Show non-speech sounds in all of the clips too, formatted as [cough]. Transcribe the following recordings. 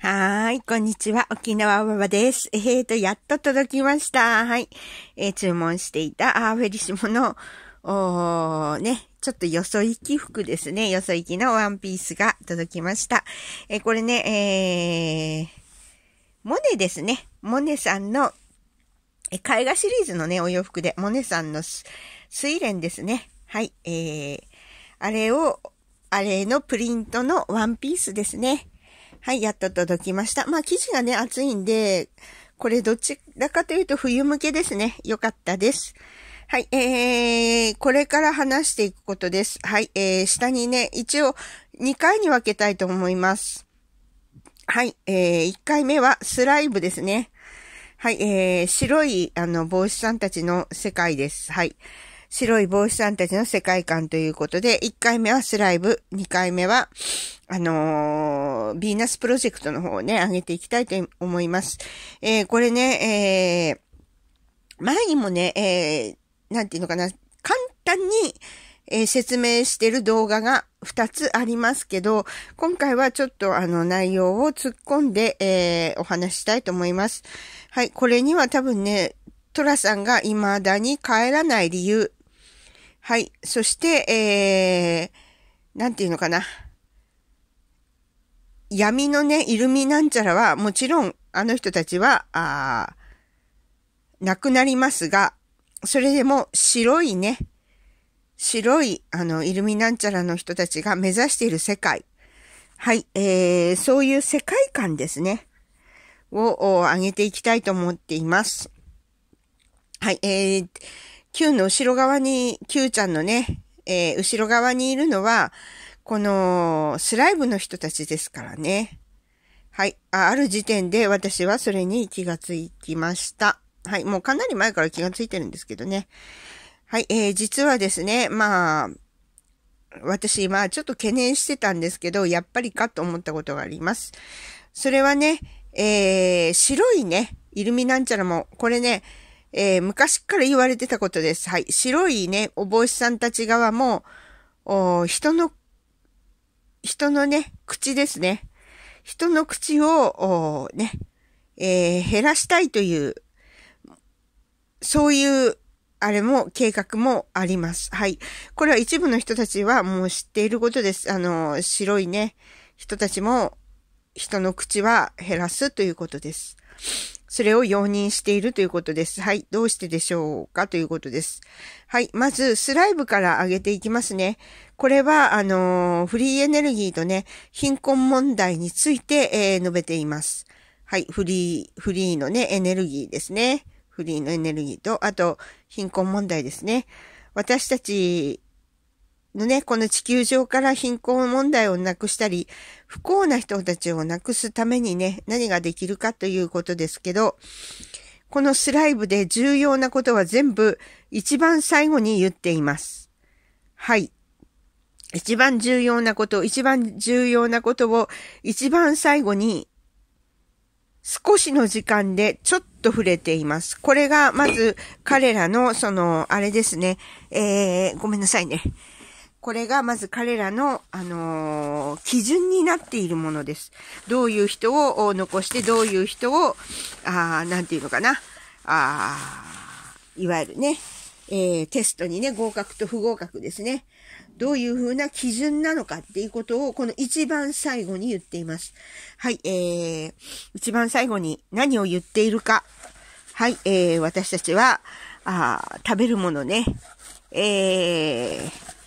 はい、こんにちは。沖縄ばばです。えーと、やっと届きました。はい。えー、注文していた、あフェリシモの、おね、ちょっとよそ行き服ですね。よそ行きのワンピースが届きました。えー、これね、えー、モネですね。モネさんの、えー、絵画シリーズのね、お洋服で、モネさんの睡蓮ですね。はい、えー、あれを、あれのプリントのワンピースですね。はい、やっと届きました。まあ、生地がね、厚いんで、これどちらかというと冬向けですね。よかったです。はい、えー、これから話していくことです。はい、えー、下にね、一応2回に分けたいと思います。はい、えー、1回目はスライブですね。はい、えー、白い、あの、帽子さんたちの世界です。はい。白い帽子さんたちの世界観ということで、1回目はスライブ、2回目は、あのー、ビーナスプロジェクトの方をね、上げていきたいと思います。えー、これね、えー、前にもね、えー、なんていうのかな、簡単に、えー、説明してる動画が2つありますけど、今回はちょっとあの内容を突っ込んで、えー、お話したいと思います。はい、これには多分ね、トラさんが未だに帰らない理由、はい。そして、えー、なんていうのかな。闇のね、イルミなんちゃらは、もちろん、あの人たちは、あ亡くなりますが、それでも白いね、白い、あの、イルミなんちゃらの人たちが目指している世界。はい、えー、そういう世界観ですね。を、上げていきたいと思っています。はい、えー、Q の後ろ側に、Q ちゃんのね、えー、後ろ側にいるのは、このスライブの人たちですからね。はい。あある時点で私はそれに気がつきました。はい。もうかなり前から気がついてるんですけどね。はい。えー、実はですね、まあ、私、まあ、ちょっと懸念してたんですけど、やっぱりかと思ったことがあります。それはね、えー、白いね、イルミなんちゃらも、これね、えー、昔から言われてたことです。はい。白いね、お帽子さんたち側も、人の、人のね、口ですね。人の口を、ね、えー、減らしたいという、そういう、あれも、計画もあります。はい。これは一部の人たちはもう知っていることです。あの、白いね、人たちも、人の口は減らすということです。それを容認しているということです。はい。どうしてでしょうかということです。はい。まず、スライブから上げていきますね。これは、あのー、フリーエネルギーとね、貧困問題について、えー、述べています。はい。フリー、フリーのね、エネルギーですね。フリーのエネルギーと、あと、貧困問題ですね。私たちのね、この地球上から貧困問題をなくしたり、不幸な人たちをなくすためにね、何ができるかということですけど、このスライブで重要なことは全部一番最後に言っています。はい。一番重要なこと、一番重要なことを一番最後に少しの時間でちょっと触れています。これがまず彼らのその、あれですね。えー、ごめんなさいね。これがまず彼らの、あのー、基準になっているものです。どういう人を残して、どういう人を、あなんていうのかな。あいわゆるね、えー、テストにね、合格と不合格ですね。どういうふうな基準なのかっていうことを、この一番最後に言っています。はい、えー、一番最後に何を言っているか。はい、えー、私たちは、あ食べるものね、えー、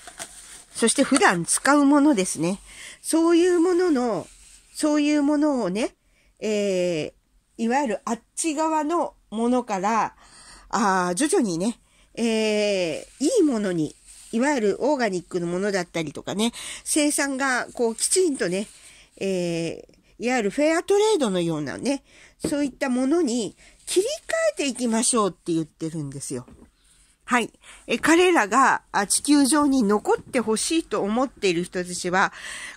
そして普段使うものですね。そういうものの、そういうものをね、えー、いわゆるあっち側のものから、あ徐々にね、えー、いいものに、いわゆるオーガニックのものだったりとかね、生産がこうきちんとね、えー、いわゆるフェアトレードのようなね、そういったものに切り替えていきましょうって言ってるんですよ。はい。え、彼らが地球上に残ってほしいと思っている人たちは、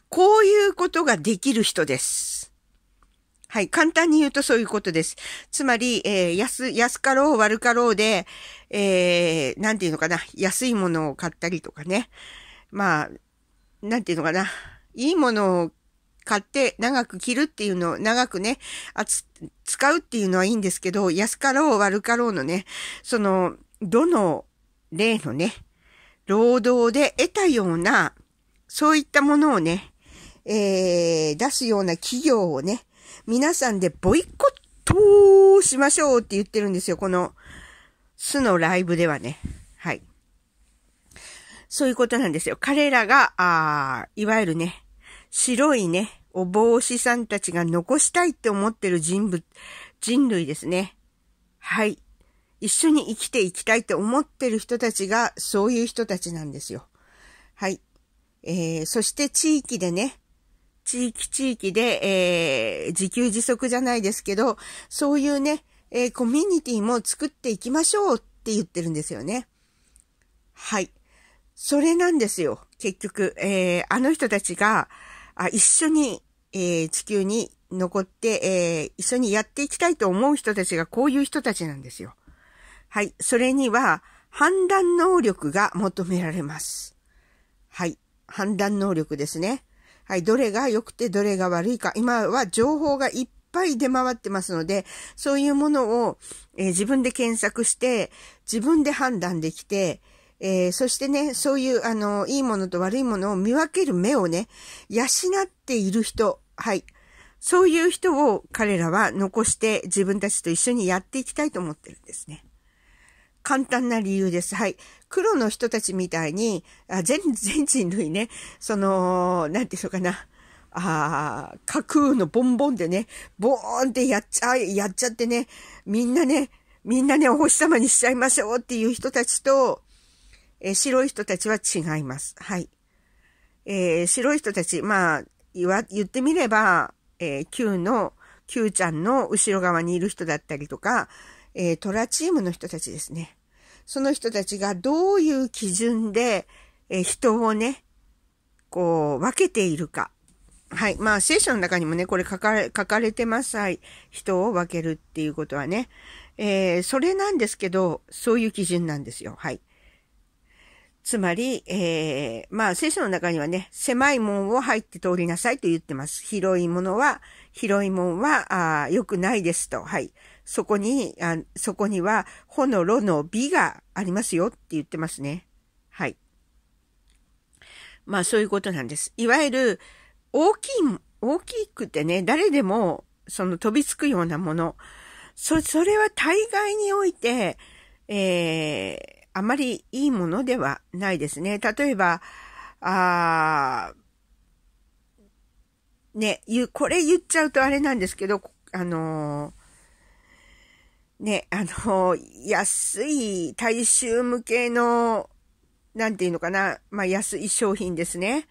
こういうことができる人です。はい。簡単に言うとそういうことです。つまり、えー、安、安かろう悪かろうで、えー、なんていうのかな。安いものを買ったりとかね。まあ、なんていうのかな。いいものを買って長く着るっていうのを長くね、使うっていうのはいいんですけど、安かろう悪かろうのね、その、どの例のね、労働で得たような、そういったものをね、えー、出すような企業をね、皆さんでボイコットしましょうって言ってるんですよ。この、巣のライブではね。はい。そういうことなんですよ。彼らが、あいわゆるね、白いね、お帽子さんたちが残したいって思ってる人物、人類ですね。はい。一緒に生きていきたいと思ってる人たちが、そういう人たちなんですよ。はい。えー、そして地域でね、地域地域で、えー、自給自足じゃないですけど、そういうね、えー、コミュニティも作っていきましょうって言ってるんですよね。はい。それなんですよ。結局、えー、あの人たちが、あ一緒に、えー、地球に残って、えー、一緒にやっていきたいと思う人たちがこういう人たちなんですよ。はい。それには、判断能力が求められます。はい。判断能力ですね。はい。どれが良くてどれが悪いか。今は情報がいっぱい出回ってますので、そういうものを、えー、自分で検索して、自分で判断できて、えー、そしてね、そういう、あの、いいものと悪いものを見分ける目をね、養っている人、はい。そういう人を彼らは残して自分たちと一緒にやっていきたいと思ってるんですね。簡単な理由です。はい。黒の人たちみたいに、あ全 [laughs] 全人類ね、その、なんていうのかな。ああ、架空のボンボンでね、ボーンってやっちゃ、やっちゃってね、みんなね、みんなね、お星様にしちゃいましょうっていう人たちと、えー、白い人たちは違います。はい。えー、白い人たち、まあ、言わ、言ってみれば、えー、Q の、Q ちゃんの後ろ側にいる人だったりとか、えー、トラチームの人たちですね。その人たちがどういう基準で、えー、人をね、こう、分けているか。はい。まあ、聖書の中にもね、これ書かれ、書かれてます。はい。人を分けるっていうことはね。えー、それなんですけど、そういう基準なんですよ。はい。つまり、えー、まあ、聖書の中にはね、狭い門を入って通りなさいと言ってます。広いものは、広い門は、あ良くないですと。はい。そこに、あそこには、ほのろの美がありますよって言ってますね。はい。まあそういうことなんです。いわゆる、大きい、大きくてね、誰でも、その飛びつくようなもの。そ、それは大概において、えー、あまりいいものではないですね。例えば、あね、言う、これ言っちゃうとあれなんですけど、あのーね、あの、安い大衆向けの、なんていうのかな、まあ、安い商品ですね。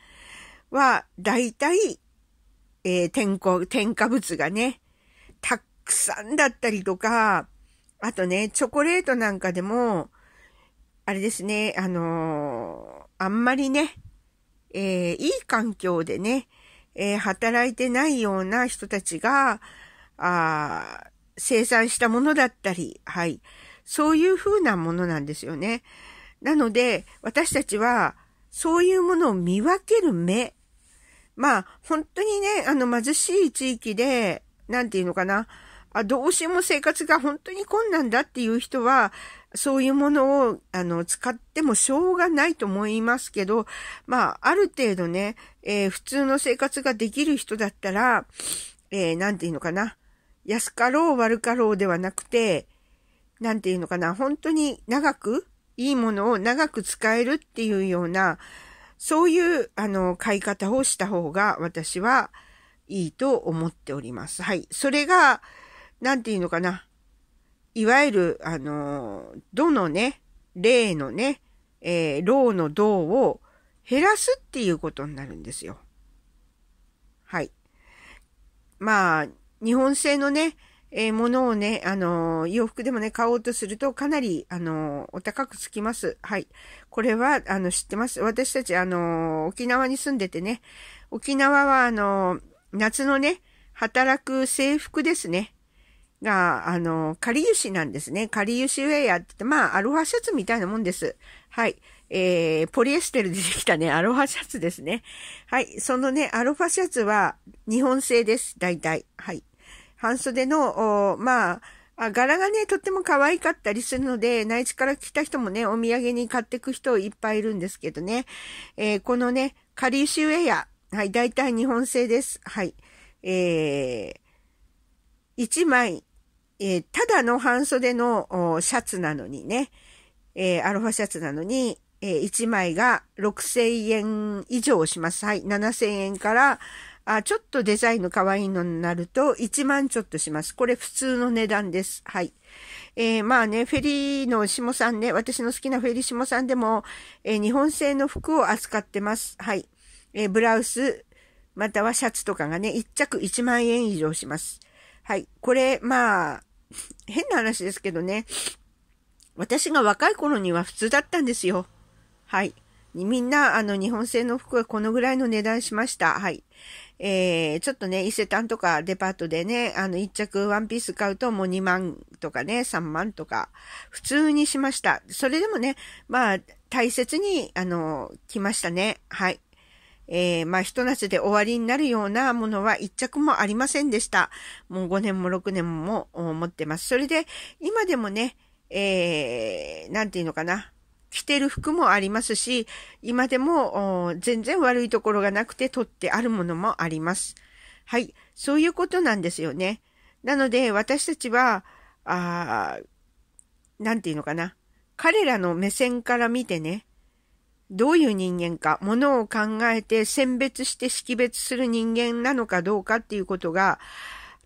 は、大体、えー、添加、添加物がね、たくさんだったりとか、あとね、チョコレートなんかでも、あれですね、あのー、あんまりね、えー、いい環境でね、え働いてないような人たちが、あ生産したものだったり、はい。そういうふうなものなんですよね。なので、私たちは、そういうものを見分ける目。まあ、本当にね、あの、貧しい地域で、なんていうのかな。あどうしても生活が本当に困難だっていう人は、そういうものを、あの、使ってもしょうがないと思いますけど、まあ、ある程度ね、えー、普通の生活ができる人だったら、えー、なんていうのかな。安かろう悪かろうではなくて、なんていうのかな、本当に長く、いいものを長く使えるっていうような、そういう、あの、買い方をした方が私はいいと思っております。はい。それが、なんていうのかな。いわゆる、あの、どのね、例のね、えー、老の銅を減らすっていうことになるんですよ。はい。まあ、日本製のね、えー、ものをね、あのー、洋服でもね、買おうとするとかなり、あのー、お高くつきます。はい。これは、あの、知ってます。私たち、あのー、沖縄に住んでてね、沖縄は、あの夏のね、働く制服ですね。が、あの、かりゆしなんですね。かりゆしウェアって言って、まあ、アロハシャツみたいなもんです。はい。えー、ポリエステルでできたね、アロハシャツですね。はい。そのね、アロハシャツは日本製です。大体。はい。半袖の、まあ、あ、柄がね、とっても可愛かったりするので、内地から来た人もね、お土産に買ってく人いっぱいいるんですけどね。えー、このね、カリーシウェア。はい、大体日本製です。はい。えー、1枚、えー、ただの半袖のシャツなのにね、えー、アロハシャツなのに、えー、1枚が6000円以上します。はい、7000円から、あ、ちょっとデザインの可愛いのになると1万ちょっとします。これ普通の値段です。はい。えー、まあね、フェリーの下さんね、私の好きなフェリー下さんでも、えー、日本製の服を扱ってます。はい。えー、ブラウス、またはシャツとかがね、1着1万円以上します。はい。これ、まあ、変な話ですけどね、私が若い頃には普通だったんですよ。はい。みんな、あの、日本製の服はこのぐらいの値段しました。はい。えー、ちょっとね、伊勢丹とかデパートでね、あの、一着ワンピース買うともう2万とかね、3万とか、普通にしました。それでもね、まあ、大切に、あの、来ましたね。はい。えー、まあ、一夏で終わりになるようなものは一着もありませんでした。もう5年も6年も持ってます。それで、今でもね、えー、なんていうのかな。着てる服もありますし、今でも全然悪いところがなくて取ってあるものもあります。はい。そういうことなんですよね。なので私たちは、あなんていうのかな。彼らの目線から見てね、どういう人間か、ものを考えて選別して識別する人間なのかどうかっていうことが、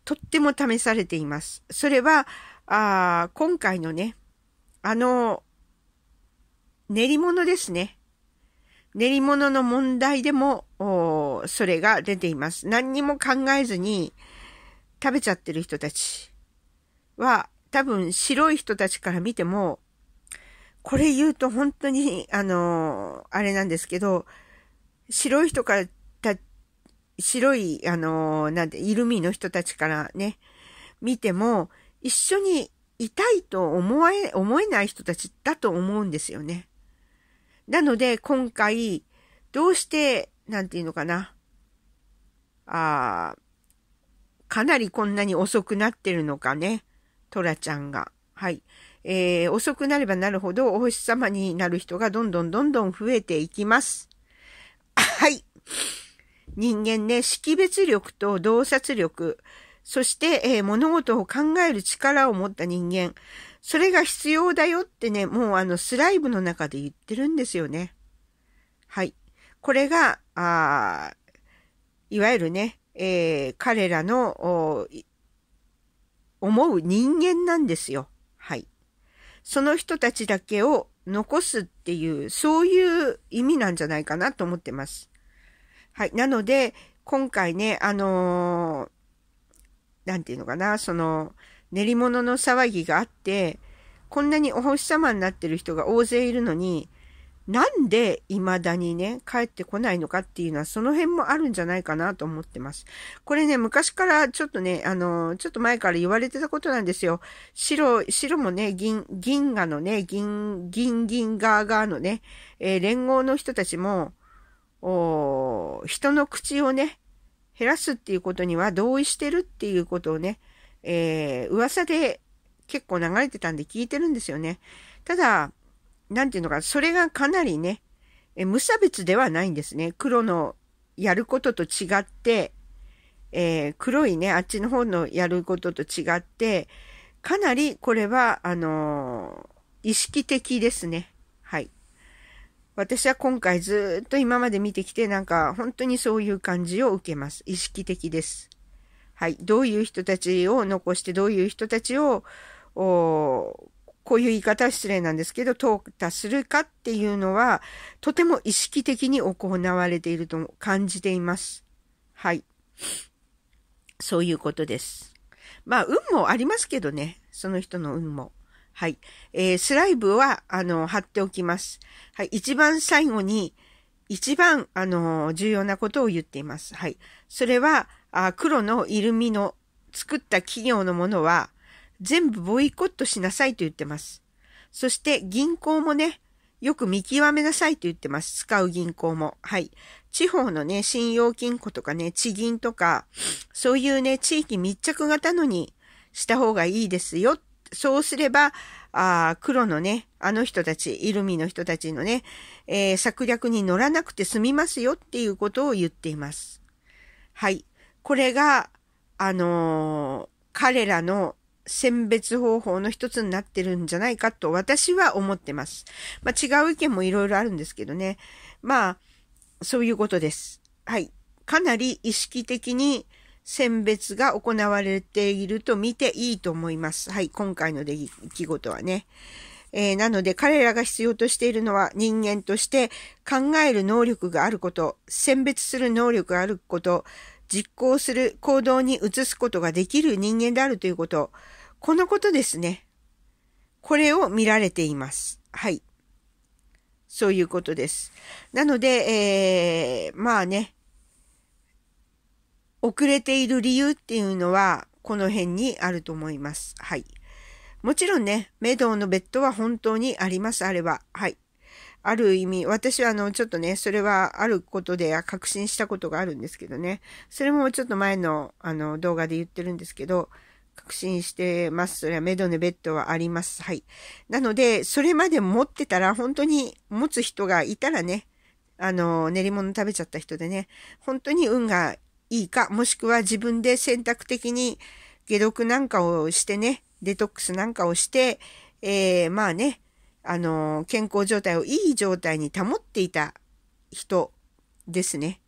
とっても試されています。それは、あ今回のね、あの練り物ですね。練り物の問題でも、それが出ています。何にも考えずに食べちゃってる人たちは、多分白い人たちから見ても、これ言うと本当に、あのー、あれなんですけど、白い人からた、白い、あのー、なんて、イルミの人たちからね、見ても、一緒にいたいと思え、思えない人たちだと思うんですよね。なので、今回、どうして、なんていうのかな。ああ、かなりこんなに遅くなってるのかね。トラちゃんが。はい。えー、遅くなればなるほど、お星様になる人がどんどんどんどん増えていきます。はい。人間ね、識別力と洞察力、そして、えー、物事を考える力を持った人間、それが必要だよってね、もうあのスライブの中で言ってるんですよね。はい。これが、あいわゆるね、えー、彼らの思う人間なんですよ。はい。その人たちだけを残すっていう、そういう意味なんじゃないかなと思ってます。はい。なので、今回ね、あのー、なんていうのかな、その、練り物の騒ぎがあって、こんなにお星様になってる人が大勢いるのに、なんで未だにね、帰ってこないのかっていうのは、その辺もあるんじゃないかなと思ってます。これね、昔からちょっとね、あの、ちょっと前から言われてたことなんですよ。白、白もね、銀、銀河のね、銀、銀銀ガーガーのね、えー、連合の人たちも、お人の口をね、減らすっていうことには同意してるっていうことをね、えー、噂で結構流れてたんで聞いてるんですよね。ただ、なんていうのか、それがかなりね、え無差別ではないんですね。黒のやることと違って、えー、黒いね、あっちの方のやることと違って、かなりこれは、あのー、意識的ですね。はい。私は今回ずっと今まで見てきて、なんか本当にそういう感じを受けます。意識的です。はい、どういう人たちを残して、どういう人たちを、こういう言い方は失礼なんですけど、淘汰するかっていうのは、とても意識的に行われていると感じています。はい。そういうことです。まあ、運もありますけどね。その人の運も。はい。えー、スライブは、あの、貼っておきます。はい。一番最後に、一番、あの、重要なことを言っています。はい。それは、あ黒のイルミの作った企業のものは全部ボイコットしなさいと言ってます。そして銀行もね、よく見極めなさいと言ってます。使う銀行も。はい。地方のね、信用金庫とかね、地銀とか、そういうね、地域密着型のにした方がいいですよ。そうすれば、あ黒のね、あの人たち、イルミの人たちのね、えー、策略に乗らなくて済みますよっていうことを言っています。はい。これが、あのー、彼らの選別方法の一つになってるんじゃないかと私は思ってます。まあ、違う意見もいろいろあるんですけどね。まあ、そういうことです。はい。かなり意識的に選別が行われていると見ていいと思います。はい。今回の出来事はね。えー、なので彼らが必要としているのは人間として考える能力があること、選別する能力があること、実行する行動に移すことができる人間であるということ、このことですね。これを見られています。はい。そういうことです。なので、えー、まあね、遅れている理由っていうのは、この辺にあると思います。はい。もちろんね、メドウのベッドは本当にあります、あれは。はい。ある意味、私はあの、ちょっとね、それはあることで確信したことがあるんですけどね。それもちょっと前のあの動画で言ってるんですけど、確信してます。それはメドネベッドはあります。はい。なので、それまで持ってたら、本当に持つ人がいたらね、あの、練り物食べちゃった人でね、本当に運がいいか、もしくは自分で選択的に解毒なんかをしてね、デトックスなんかをして、えー、まあね、あの、健康状態をいい状態に保っていた人ですね。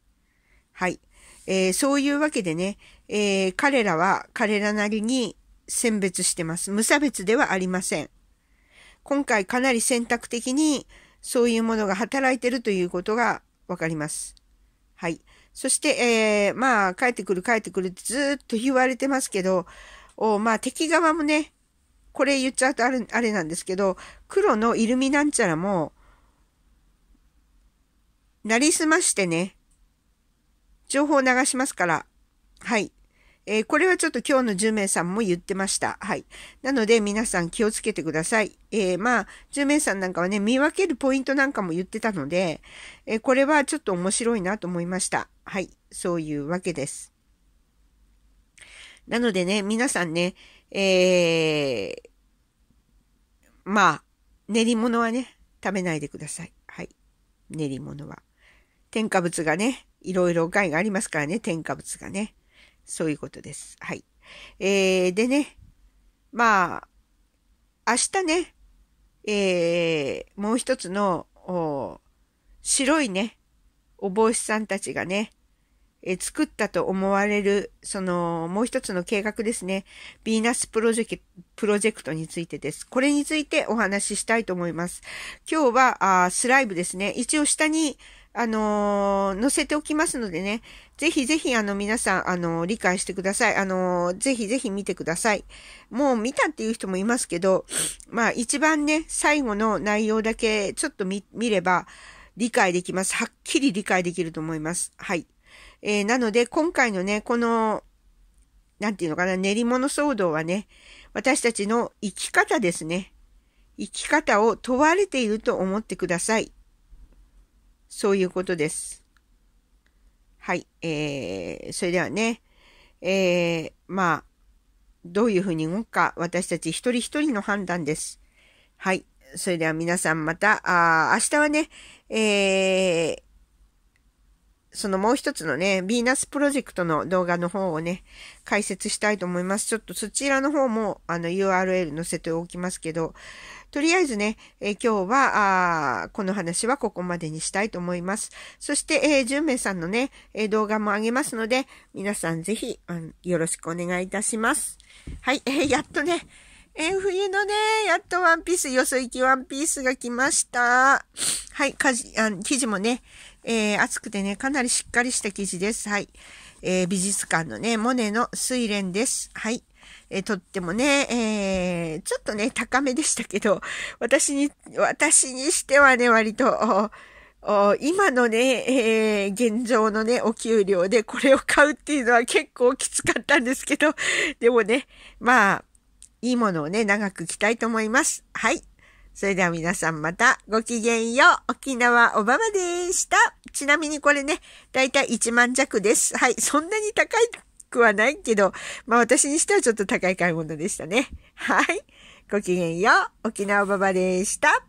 はい。えー、そういうわけでね、えー、彼らは彼らなりに選別してます。無差別ではありません。今回かなり選択的にそういうものが働いてるということがわかります。はい。そして、えー、まあ、帰ってくる帰ってくるってずっと言われてますけど、おまあ、敵側もね、これ言っちゃうとあれあれなんですけど、黒のイルミなんちゃらも、なりすましてね、情報を流しますから、はい。えー、これはちょっと今日の10名さんも言ってました。はい。なので皆さん気をつけてください。えー、まあ、10名さんなんかはね、見分けるポイントなんかも言ってたので、えー、これはちょっと面白いなと思いました。はい。そういうわけです。なのでね、皆さんね、えー、まあ、練り物はね、食べないでください。はい。練り物は。添加物がね、いろいろ害がありますからね、添加物がね。そういうことです。はい。えー、でね、まあ、明日ね、えー、もう一つの、白いね、お帽子さんたちがね、え作ったと思われる、その、もう一つの計画ですね。ヴィーナスプロジェクプロジェクトについてです。これについてお話ししたいと思います。今日は、あスライブですね。一応下に、あのー、載せておきますのでね。ぜひぜひ、あの、皆さん、あのー、理解してください。あのー、ぜひぜひ見てください。もう見たっていう人もいますけど、まあ、一番ね、最後の内容だけ、ちょっと見、見れば、理解できます。はっきり理解できると思います。はい。えー、なので、今回のね、この、なんていうのかな、練り物騒動はね、私たちの生き方ですね。生き方を問われていると思ってください。そういうことです。はい。えー、それではね、えー、まあ、どういうふうに動くか、私たち一人一人の判断です。はい。それでは皆さんまた、あ明日はね、えー、そのもう一つのね、ヴィーナスプロジェクトの動画の方をね、解説したいと思います。ちょっとそちらの方も、あの、URL 載せておきますけど、とりあえずね、えー、今日はあ、この話はここまでにしたいと思います。そして、えー、10さんのね、えー、動画もあげますので、皆さんぜひ、うん、よろしくお願いいたします。はい、えー、やっとね、えー、冬のね、やっとワンピース、よそ行きワンピースが来ました。はい、かじあ記事もね、えー、厚くてね、かなりしっかりした生地です。はい。えー、美術館のね、モネの睡蓮です。はい。えー、とってもね、えー、ちょっとね、高めでしたけど、私に、私にしてはね、割と、今のね、えー、現状のね、お給料でこれを買うっていうのは結構きつかったんですけど、でもね、まあ、いいものをね、長く着たいと思います。はい。それでは皆さんまたごきげんよう。沖縄おばばでした。ちなみにこれね、だいたい1万弱です。はい。そんなに高くはないけど、まあ私にしてはちょっと高い買い物でしたね。はい。ごきげんよう。沖縄おばばでした。